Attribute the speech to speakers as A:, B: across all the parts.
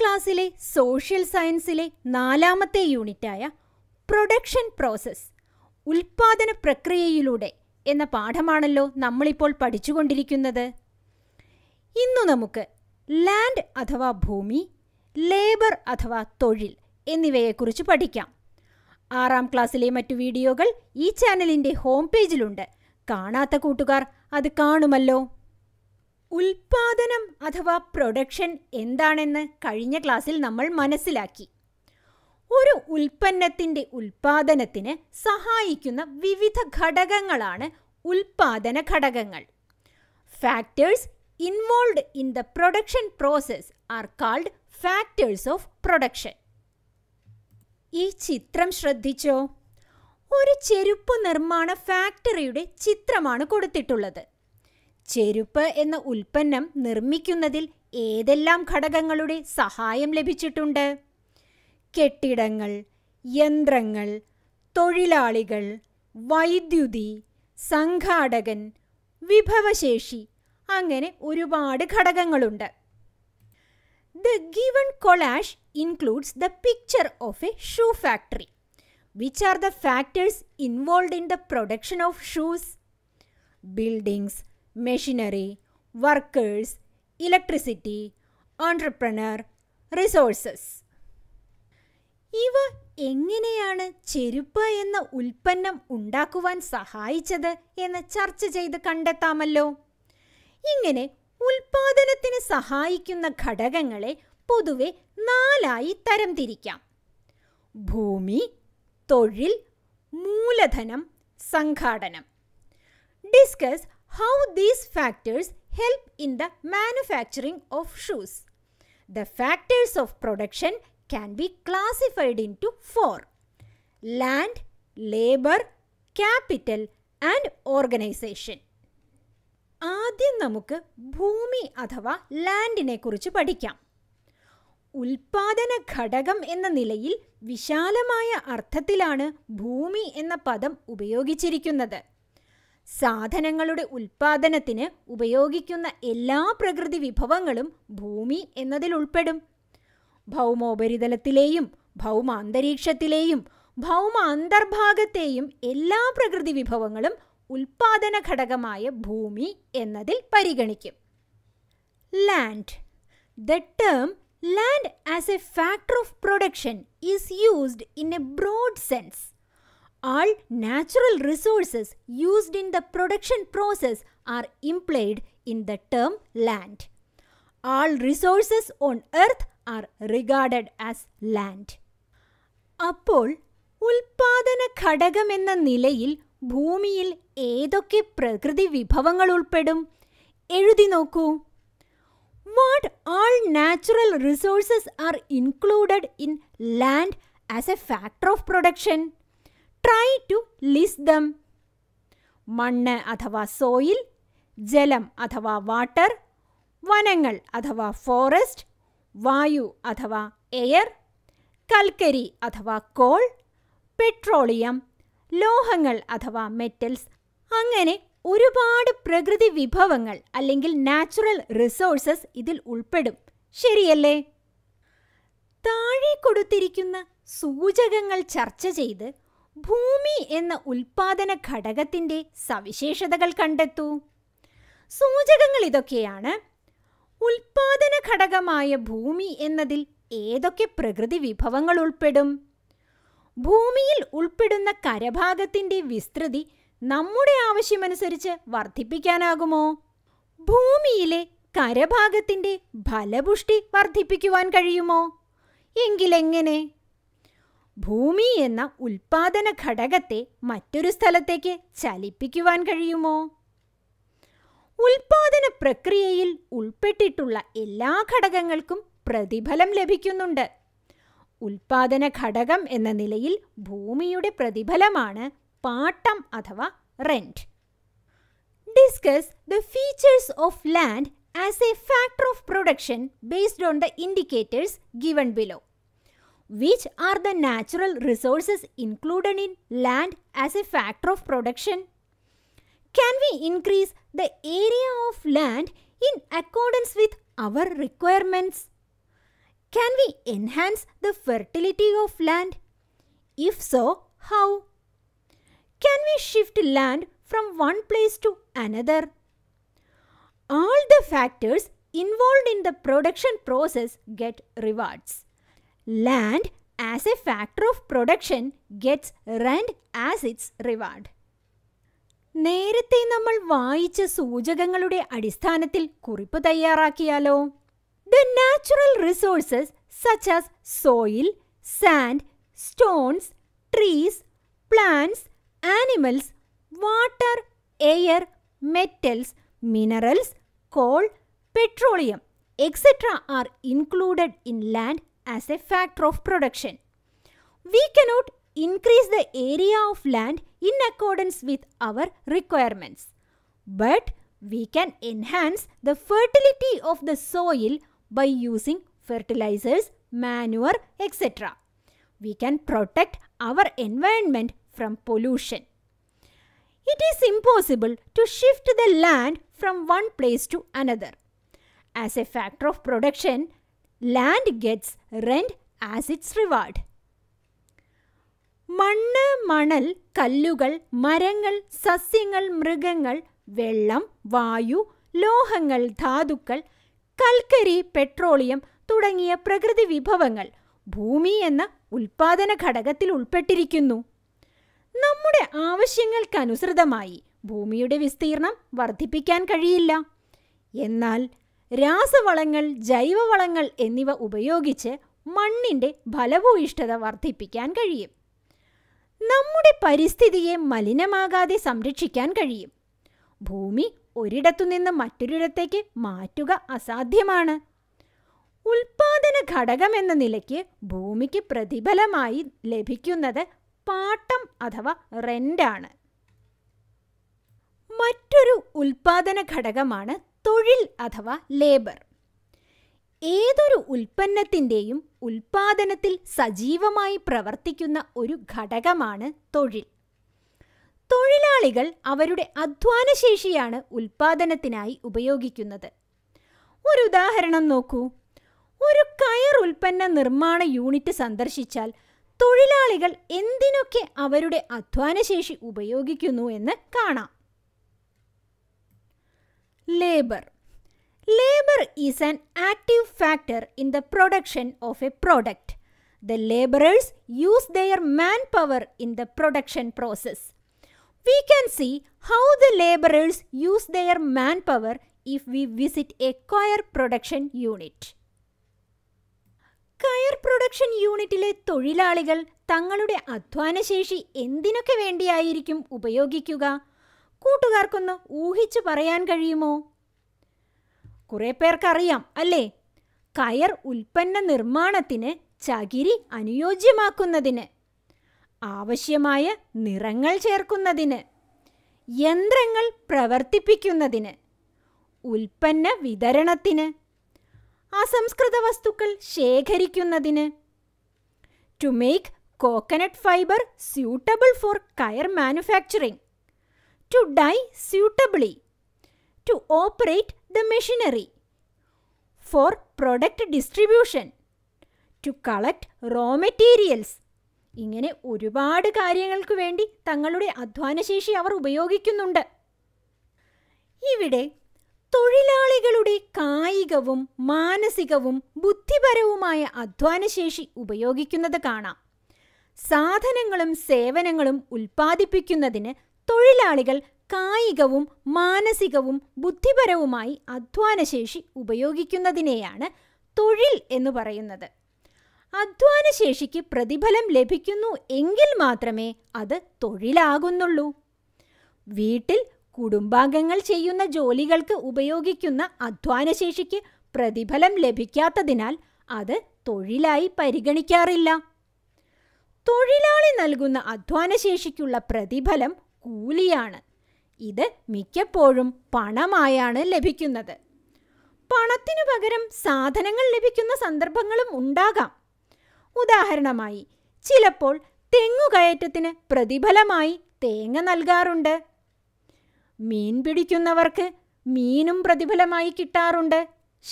A: ക്ലാസ്സിലെ സോഷ്യൽ സയൻസിലെ നാലാമത്തെ യൂണിറ്റായ production process ഉൽപാദന പ്രക്രിയയിലൂടെ എന്ന പാഠമാണല്ലോ നമ്മളിപ്പോൾ പഠിച്ചുകൊണ്ടിരിക്കുന്നത് ഇന്നു നമുക്ക് ലാൻഡ് അഥവാ ഭൂമി ലേബർ അഥവാ തൊഴിൽ എന്നിവയെക്കുറിച്ച് പഠിക്കാം ആറാം ക്ലാസ്സിലെ മറ്റു വീഡിയോകൾ ഈ ചാനലിൻ്റെ ഹോം പേജിലുണ്ട് കാണാത്ത കൂട്ടുകാർ അത് കാണുമല്ലോ ഉൽപാദനം അഥവാ പ്രൊഡക്ഷൻ എന്താണെന്ന് കഴിഞ്ഞ ക്ലാസ്സിൽ നമ്മൾ മനസ്സിലാക്കി ഒരു ഉൽപ്പന്നത്തിൻ്റെ ഉൽപാദനത്തിന് സഹായിക്കുന്ന വിവിധ ഘടകങ്ങളാണ് ഉൽപാദന ഘടകങ്ങൾ factors involve in the production process are called factors of production ഈ ചിത്രം ശ്രദ്ധിച്ചോ ഒരു ചെരുപ്പ് നിർമ്മാണ ഫാക്ടറിയുടെ ചിത്രമാണ് കൊടുത്തിട്ടുള്ളത് ചെരുപ്പ് എന്ന ഉൽപ്പന്നം നിർമ്മിക്കുന്നതിൽ ഏതെല്ലാം ഘടകങ്ങളുടെ സഹായം ലഭിച്ചിട്ടുണ്ട് കെട്ടിടങ്ങൾ യന്ത്രങ്ങൾ തൊഴിലാളികൾ വൈദ്യുതി സംഘാടകൻ വിഭവശേഷി അങ്ങനെ ഒരുപാട് ഘടകങ്ങളുണ്ട് the given collage includes the picture of a shoe factory which are the factors involve in the production of shoes buildings machinery, workers, electricity entrepreneur resources ഇവ എങ്ങനെയാണ് ചെരുപ്പ് എന്ന ഉൽപ്പന്നം ഉണ്ടാക്കുവാൻ സഹായിച്ചത് എന്ന് ചർച്ച ചെയ്ത് കണ്ടെത്താമല്ലോ ഇങ്ങനെ ഉൽപാദനത്തിന് സഹായിക്കുന്ന ഘടകങ്ങളെ പൊതുവെ നാലായി തരംതിരിക്കാം ഭൂമി തൊഴിൽ മൂലധനം സംഘാടനം discuss how these factors help in the manufacturing of shoes. The factors of production can be classified into four. Land, labor, capital and organisation ആദ്യം നമുക്ക് ഭൂമി അഥവാ ലാൻഡിനെ കുറിച്ച് പഠിക്കാം ഉൽപാദന ഘടകം എന്ന നിലയിൽ വിശാലമായ അർത്ഥത്തിലാണ് ഭൂമി എന്ന പദം ഉപയോഗിച്ചിരിക്കുന്നത് സാധനങ്ങളുടെ ഉൽപ്പാദനത്തിന് ഉപയോഗിക്കുന്ന എല്ലാ പ്രകൃതി വിഭവങ്ങളും ഭൂമി എന്നതിലുൾപ്പെടും ഭൗമോപരിതലത്തിലെയും ഭൗമാന്തരീക്ഷത്തിലെയും ഭൗമ അന്തർഭാഗത്തെയും എല്ലാ പ്രകൃതി വിഭവങ്ങളും ഉൽപാദന ഘടകമായ ഭൂമി എന്നതിൽ പരിഗണിക്കും land the term land as a factor of production is used in a broad sense all natural resources used in the production process are implied in the term land. All resources on earth are regarded as land. അപ്പോൾ ഉൽപാദന ഘടകം എന്ന നിലയിൽ ഭൂമിയിൽ ഏതൊക്കെ പ്രകൃതി വിഭവങ്ങൾ ഉൾപ്പെടും എഴുതി നോക്കൂ what all natural resources are included in land as a factor of production try to list them മണ്ണ് അഥവാ സോയിൽ ജലം അഥവാ വാട്ടർ വനങ്ങൾ അഥവാ ഫോറസ്റ്റ് വായു അഥവാ എയർ കൽക്കരി അഥവാ കോൾ പെട്രോളിയം ലോഹങ്ങൾ അഥവാ മെറ്റൽസ് അങ്ങനെ ഒരുപാട് പ്രകൃതി വിഭവങ്ങൾ അല്ലെങ്കിൽ നാച്ചുറൽ റിസോഴ്സസ് ഇതിൽ ഉൾപ്പെടും ശരിയല്ലേ താഴെ കൊടുത്തിരിക്കുന്ന സൂചകങ്ങൾ ചർച്ച ചെയ്ത് ഭൂമി എന്ന ഉൽപാദന ഘടകത്തിൻ്റെ സവിശേഷതകൾ കണ്ടെത്തൂ സൂചകങ്ങൾ ഇതൊക്കെയാണ് ഉൽപാദന ഘടകമായ ഭൂമി എന്നതിൽ ഏതൊക്കെ പ്രകൃതി വിഭവങ്ങൾ ഉൾപ്പെടും ഭൂമിയിൽ ഉൾപ്പെടുന്ന കരഭാഗത്തിൻ്റെ വിസ്തൃതി നമ്മുടെ ആവശ്യമനുസരിച്ച് വർദ്ധിപ്പിക്കാനാകുമോ ഭൂമിയിലെ കരഭാഗത്തിൻ്റെ ഫലപുഷ്ടി വർദ്ധിപ്പിക്കുവാൻ കഴിയുമോ എങ്കിലെങ്ങനെ ഭൂമി എന്ന ഉൽപാദന ഘടകത്തെ മറ്റൊരു സ്ഥലത്തേക്ക് ചലിപ്പിക്കുവാൻ കഴിയുമോ ഉൽപാദന പ്രക്രിയയിൽ ഉൾപ്പെട്ടിട്ടുള്ള എല്ലാ ഘടകങ്ങൾക്കും പ്രതിഫലം ലഭിക്കുന്നുണ്ട് ഉൽപാദന ഘടകം എന്ന നിലയിൽ ഭൂമിയുടെ പ്രതിഫലമാണ് പാട്ടം അഥവാ rent discuss the features of land as a factor of production based on the indicators given below Which are the natural resources included in land as a factor of production? Can we increase the area of land in accordance with our requirements? Can we enhance the fertility of land? If so, how? Can we shift land from one place to another? All the factors involved in the production process get rewards. Land as a factor of production gets rent as its reward. നേരത്തെ നമ്മൾ വായിച്ച സൂചകങ്ങളുടെ അടിസ്ഥാനത്തിൽ കുറിപ്പ് തയ്യാറാക്കിയാലോ the natural resources such as soil sand stones trees plants animals water air metals minerals coal petroleum etcetera are included in land as a factor of production. We cannot increase the area of land in accordance with our requirements. But we can enhance the fertility of the soil by using fertilizers, manure, etc. We can protect our environment from pollution. It is impossible to shift the land from one place to another. As a factor of production, land gets rent as its reward മണ്ണ് മണൽ കല്ലുകൾ മരങ്ങൾ സസ്യങ്ങൾ മൃഗങ്ങൾ വെള്ളം വായു ലോഹങ്ങൾ ധാതുക്കൾ കൽക്കരി പെട്രോളിയം തുടങ്ങിയ പ്രകൃതി വിഭവങ്ങൾ ഭൂമി എന്ന ഉൽപാദന ഘടകത്തിൽ ഉൾപ്പെട്ടിരിക്കുന്നു നമ്മുടെ ആവശ്യങ്ങൾക്കനുസൃതമായി ഭൂമിയുടെ വിസ്തീർണം വർദ്ധിപ്പിക്കാൻ കഴിയില്ല എന്നാൽ രാസവളങ്ങൾ ജൈവവളങ്ങൾ എന്നിവ ഉപയോഗിച്ച് മണ്ണിൻ്റെ ഫലഭൂയിഷ്ഠത വർദ്ധിപ്പിക്കാൻ കഴിയും നമ്മുടെ പരിസ്ഥിതിയെ മലിനമാകാതെ സംരക്ഷിക്കാൻ കഴിയും ഭൂമി ഒരിടത്തുനിന്ന് മറ്റൊരിടത്തേക്ക് മാറ്റുക അസാധ്യമാണ് ഉൽപാദന എന്ന നിലയ്ക്ക് ഭൂമിക്ക് പ്രതിഫലമായി ലഭിക്കുന്നത് പാട്ടം അഥവാ റെൻ്റാണ് മറ്റൊരു ഉൽപാദന ഘടകമാണ് തൊഴിൽ അഥവാ ലേബർ ഏതൊരു ഉൽപ്പന്നത്തിൻ്റെയും ഉൽപ്പാദനത്തിൽ സജീവമായി പ്രവർത്തിക്കുന്ന ഒരു ഘടകമാണ് തൊഴിൽ തൊഴിലാളികൾ അവരുടെ അധ്വാനശേഷിയാണ് ഉൽപ്പാദനത്തിനായി ഉപയോഗിക്കുന്നത് ഒരു ഉദാഹരണം നോക്കൂ ഒരു കയർ ഉൽപ്പന്ന നിർമ്മാണ യൂണിറ്റ് സന്ദർശിച്ചാൽ തൊഴിലാളികൾ എന്തിനൊക്കെ അവരുടെ അധ്വാനശേഷി ഉപയോഗിക്കുന്നു എന്ന് കാണാം labor. Labor is an active factor in the production of a product. The laborers use their manpower in the production process. We can see how the laborers use their manpower if we visit a coir production unit. കയർ production യൂണിറ്റിലെ തൊഴിലാളികൾ തങ്ങളുടെ അധ്വാനശേഷി എന്തിനൊക്കെ വേണ്ടിയായിരിക്കും ഉപയോഗിക്കുക കൂട്ടുകാർക്കൊന്ന് ഊഹിച്ചു പറയാൻ കഴിയുമോ കുറേ പേർക്കറിയാം അല്ലേ കയർ ഉൽപ്പന്ന നിർമ്മാണത്തിന് ചകിരി അനുയോജ്യമാക്കുന്നതിന് ആവശ്യമായ നിറങ്ങൾ ചേർക്കുന്നതിന് യന്ത്രങ്ങൾ പ്രവർത്തിപ്പിക്കുന്നതിന് ഉൽപ്പന്ന വിതരണത്തിന് അസംസ്കൃത വസ്തുക്കൾ ശേഖരിക്കുന്നതിന് to make coconut fibre suitable for കയർ manufacturing to dye suitably, to operate the machinery, for product distribution, to collect raw materials. ഇങ്ങനെ ഒരുപാട് കാര്യങ്ങൾക്ക് വേണ്ടി തങ്ങളുടെ അധ്വാനശേഷി അവർ ഉപയോഗിക്കുന്നുണ്ട് ഇവിടെ തൊഴിലാളികളുടെ കായികവും മാനസികവും ബുദ്ധിപരവുമായ അധ്വാനശേഷി ഉപയോഗിക്കുന്നത് കാണാം സാധനങ്ങളും സേവനങ്ങളും ഉൽപ്പാദിപ്പിക്കുന്നതിന് തൊഴിലാളികൾ കായികവും മാനസികവും ബുദ്ധിപരവുമായി അധ്വാനശേഷി ഉപയോഗിക്കുന്നതിനെയാണ് തൊഴിൽ എന്ന് പറയുന്നത് അധ്വാനശേഷിക്ക് പ്രതിഫലം ലഭിക്കുന്നു എങ്കിൽ മാത്രമേ അത് തൊഴിലാകുന്നുള്ളൂ വീട്ടിൽ കുടുംബാംഗങ്ങൾ ചെയ്യുന്ന ജോലികൾക്ക് ഉപയോഗിക്കുന്ന അധ്വാനശേഷിക്ക് പ്രതിഫലം ലഭിക്കാത്തതിനാൽ അത് തൊഴിലായി പരിഗണിക്കാറില്ല തൊഴിലാളി നൽകുന്ന അധ്വാനശേഷിക്കുള്ള പ്രതിഫലം കൂലിയാണ് ഇത് മിക്കപ്പോഴും പണമായാണ് ലഭിക്കുന്നത് പണത്തിനു പകരം സാധനങ്ങൾ ലഭിക്കുന്ന സന്ദർഭങ്ങളും ഉണ്ടാകാം ഉദാഹരണമായി ചിലപ്പോൾ തെങ്ങുകയറ്റത്തിന് പ്രതിഫലമായി തേങ്ങ നൽകാറുണ്ട് മീൻ പിടിക്കുന്നവർക്ക് മീനും പ്രതിഫലമായി കിട്ടാറുണ്ട്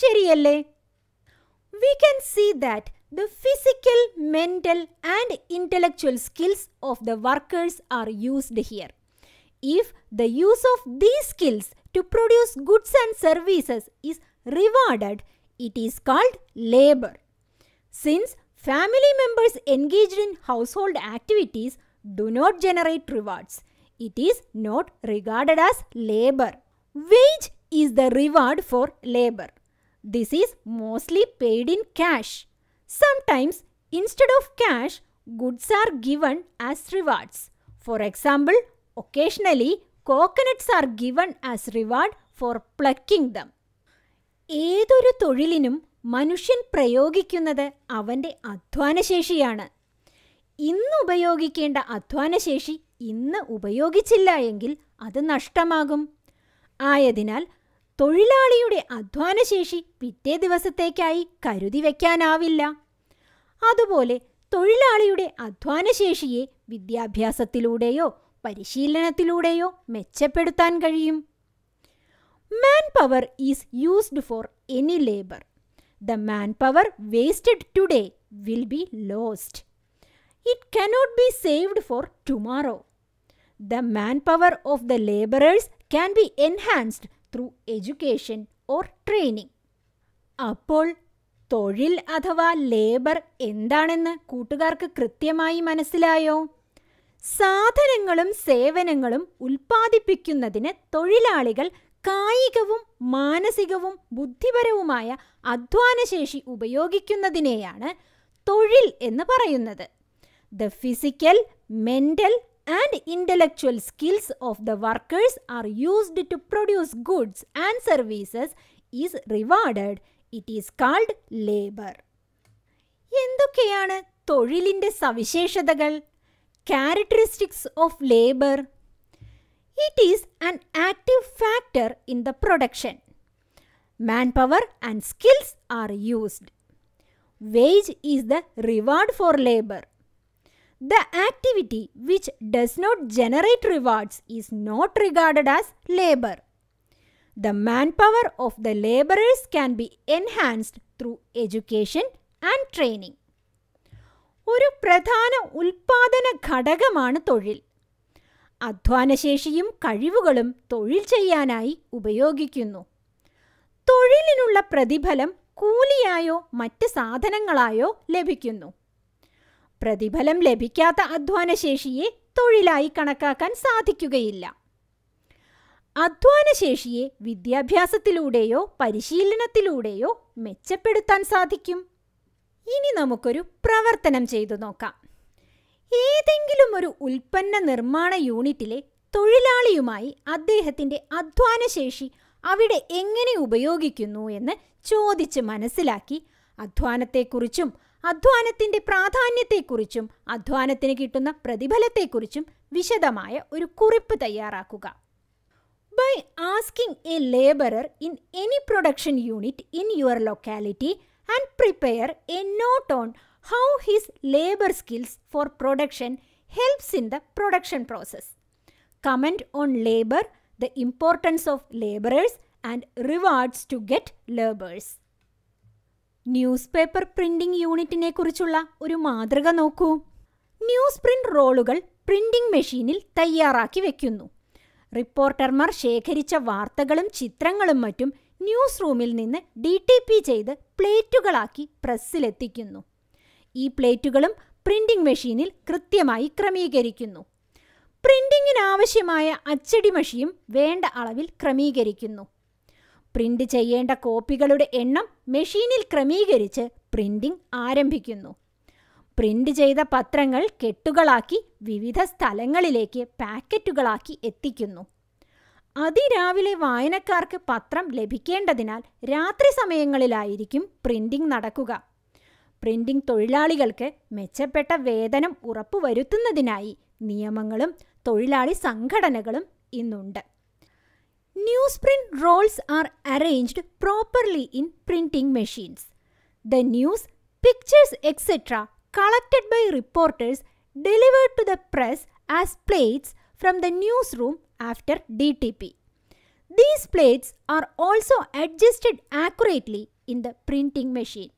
A: ശരിയല്ലേ we can see that the physical mental and intellectual skills of the workers are used here if the use of these skills to produce goods and services is rewarded, it is called labor. Since family members engaged in household activities do not generate rewards, it is not regarded as labor. Wage is the reward for labor. This is mostly paid in cash. Sometimes, instead of cash, goods are given as rewards. For example, Occasionally, coconuts are given as reward for plucking them ഏതൊരു തൊഴിലിനും മനുഷ്യൻ പ്രയോഗിക്കുന്നത് അവൻ്റെ അധ്വാനശേഷിയാണ് ഇന്ന് ഉപയോഗിക്കേണ്ട അധ്വാനശേഷി ഇന്ന് ഉപയോഗിച്ചില്ല എങ്കിൽ അത് നഷ്ടമാകും ആയതിനാൽ തൊഴിലാളിയുടെ അധ്വാനശേഷി പിറ്റേ ദിവസത്തേക്കായി കരുതി വയ്ക്കാനാവില്ല അതുപോലെ തൊഴിലാളിയുടെ അധ്വാനശേഷിയെ വിദ്യാഭ്യാസത്തിലൂടെയോ പരിശീലനത്തിലൂടെയോ മെച്ചപ്പെടുത്താൻ കഴിയും man power is used for any labour the man power wasted today will be lost it cannot be saved for tomorrow the man power of the labourers can be enhanced through education or training അപ്പോൾ തൊഴിൽ അഥവാ labour എന്താണെന്ന് കൂട്ടുകാർക്ക് കൃത്യമായി മനസ്സിലായോ സാധനങ്ങളും സേവനങ്ങളും ഉൽപ്പാദിപ്പിക്കുന്നതിന് തൊഴിലാളികൾ കായികവും മാനസികവും ബുദ്ധിപരവുമായ അധ്വാനശേഷി ഉപയോഗിക്കുന്നതിനെയാണ് തൊഴിൽ എന്ന് പറയുന്നത് the physical mental and intellectual skills of the workers are used to produce goods and services is reward it is called labour എന്തൊക്കെയാണ് തൊഴിലിൻ്റെ സവിശേഷതകൾ characteristics of labor. It is an active factor in the production. Manpower and skills are used. Wage is the reward for labor. The activity which does not generate rewards is not regarded as labor. The manpower of the laborers can be enhanced through education and training. ഒരു പ്രധാന ഉൽപാദന ഘടകമാണ് തൊഴിൽ അധ്വാനശേഷിയും കഴിവുകളും തൊഴിൽ ചെയ്യാനായി ഉപയോഗിക്കുന്നു തൊഴിലിനുള്ള പ്രതിഫലം കൂലിയായോ മറ്റ് സാധനങ്ങളായോ ലഭിക്കുന്നു പ്രതിഫലം ലഭിക്കാത്ത അധ്വാനശേഷിയെ തൊഴിലായി കണക്കാക്കാൻ സാധിക്കുകയില്ല അധ്വാനശേഷിയെ വിദ്യാഭ്യാസത്തിലൂടെയോ പരിശീലനത്തിലൂടെയോ മെച്ചപ്പെടുത്താൻ സാധിക്കും ഇനി നമുക്കൊരു പ്രവർത്തനം ചെയ്തു നോക്കാം ഏതെങ്കിലും ഒരു ഉൽപ്പന്ന നിർമ്മാണ യൂണിറ്റിലെ തൊഴിലാളിയുമായി അദ്ദേഹത്തിൻ്റെ അധ്വാനശേഷി അവിടെ എങ്ങനെ ഉപയോഗിക്കുന്നു എന്ന് ചോദിച്ച് മനസ്സിലാക്കി അധ്വാനത്തെക്കുറിച്ചും അധ്വാനത്തിൻ്റെ പ്രാധാന്യത്തെക്കുറിച്ചും അധ്വാനത്തിന് കിട്ടുന്ന പ്രതിഫലത്തെക്കുറിച്ചും വിശദമായ ഒരു കുറിപ്പ് തയ്യാറാക്കുക by asking a labourer in any production unit in your locality and prepare a note on how his labor skills for production helps in the production process. Comment on labor, the importance of laborers and rewards to get laborers. Newspaper printing യൂണിറ്റിനെ കുറിച്ചുള്ള ഒരു മാതൃക നോക്കൂ news print റോളുകൾ printing മെഷീനിൽ തയ്യാറാക്കി വയ്ക്കുന്നു റിപ്പോർട്ടർമാർ ശേഖരിച്ച വാർത്തകളും ചിത്രങ്ങളും മറ്റും ന്യൂസ് റൂമിൽ നിന്ന് ഡി ടി പി ചെയ്ത് പ്ലേറ്റുകളാക്കി പ്രസ്സിലെത്തിക്കുന്നു ഈ പ്ലേറ്റുകളും പ്രിന്റിംഗ് മെഷീനിൽ കൃത്യമായി ക്രമീകരിക്കുന്നു പ്രിന്റിങ്ങിനാവശ്യമായ അച്ചടി മഷിയും വേണ്ട അളവിൽ ക്രമീകരിക്കുന്നു പ്രിന്റ് ചെയ്യേണ്ട കോപ്പികളുടെ എണ്ണം മെഷീനിൽ ക്രമീകരിച്ച് പ്രിന്റിംഗ് ആരംഭിക്കുന്നു പ്രിന്റ് ചെയ്ത പത്രങ്ങൾ കെട്ടുകളാക്കി വിവിധ സ്ഥലങ്ങളിലേക്ക് പാക്കറ്റുകളാക്കി എത്തിക്കുന്നു അതിരാവിലെ വായനക്കാർക്ക് പത്രം ലഭിക്കേണ്ടതിനാൽ രാത്രി സമയങ്ങളിലായിരിക്കും പ്രിന്റിംഗ് നടക്കുക പ്രിന്റിംഗ് തൊഴിലാളികൾക്ക് മെച്ചപ്പെട്ട വേതനം ഉറപ്പുവരുത്തുന്നതിനായി നിയമങ്ങളും തൊഴിലാളി സംഘടനകളും ഇന്നുണ്ട് newsprint rolls are arranged properly in printing machines the news pictures etcetera collected by reporters delivered to the press as plates from the newsroom after DTP. These plates are also adjusted accurately in the printing machine.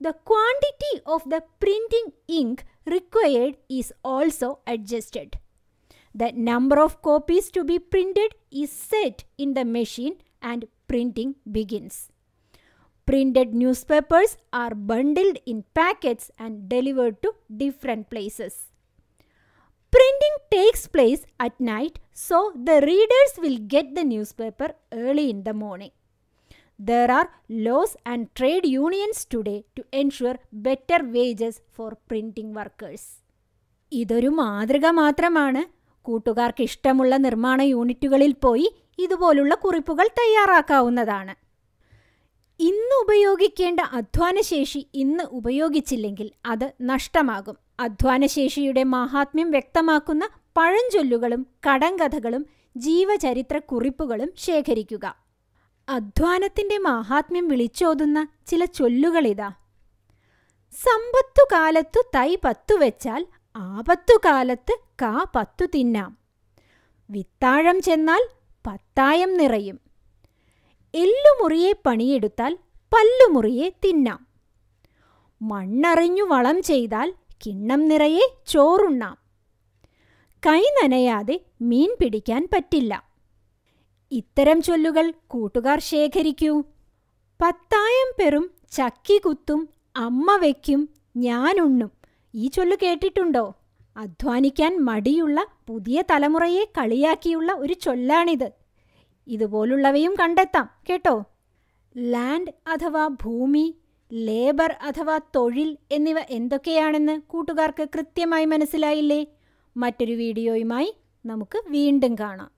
A: The quantity of the printing ink required is also adjusted. The number of copies to be printed is set in the machine and printing begins. Printed newspapers are bundled in packets and delivered to different places. takes place at night, so the readers will get the newspaper early in the morning. There are laws and trade unions today to ensure better wages for printing workers. ഇതൊരു മാതൃക മാത്രമാണ് കൂട്ടുകാർക്ക് ഇഷ്ടമുള്ള നിർമ്മാണ യൂണിറ്റുകളിൽ പോയി ഇതുപോലുള്ള കുറിപ്പുകൾ തയ്യാറാക്കാവുന്നതാണ് ഇന്ന് ഉപയോഗിക്കേണ്ട അധ്വാനശേഷി ഇന്ന് ഉപയോഗിച്ചില്ലെങ്കിൽ അത് നഷ്ടമാകും അധ്വാനശേഷിയുടെ മാഹാത്മ്യം വ്യക്തമാക്കുന്ന പഴഞ്ചൊല്ലുകളും കടങ്കഥകളും ജീവചരിത്ര കുറിപ്പുകളും ശേഖരിക്കുക അധ്വാനത്തിൻ്റെ മാഹാത്മ്യം വിളിച്ചോതുന്ന ചില ചൊല്ലുകളിതാ സമ്പത്തുകാലത്തു തൈ പത്തു വെച്ചാൽ ആപത്തുകാലത്ത് കാ പത്തു തിന്നാം വിത്താഴം ചെന്നാൽ പത്തായം നിറയും എല്ലുമുറിയെ പണിയെടുത്താൽ പല്ലുമുറിയെ തിന്നാം മണ്ണറിഞ്ഞു വളം ചെയ്താൽ കിണ്ണം നിറയെ ചോറുണ്ണാം കൈ നനയാതെ മീൻ പിടിക്കാൻ പറ്റില്ല ഇത്തരം ചൊല്ലുകൾ കൂട്ടുകാർ ശേഖരിക്കൂ പത്തായം പെറും ചക്കി കുത്തും അമ്മ വയ്ക്കും ഞാനുണ്ണും ഈ ചൊല്ലു കേട്ടിട്ടുണ്ടോ അധ്വാനിക്കാൻ മടിയുള്ള പുതിയ തലമുറയെ കളിയാക്കിയുള്ള ഒരു ചൊല്ലാണിത് ഇതുപോലുള്ളവയും കണ്ടെത്താം കേട്ടോ ലാൻഡ് അഥവാ ഭൂമി ലേബർ അഥവാ തൊഴിൽ എന്നിവ എന്തൊക്കെയാണെന്ന് കൂട്ടുകാർക്ക് കൃത്യമായി മനസ്സിലായില്ലേ മറ്റൊരു വീഡിയോയുമായി നമുക്ക് വീണ്ടും കാണാം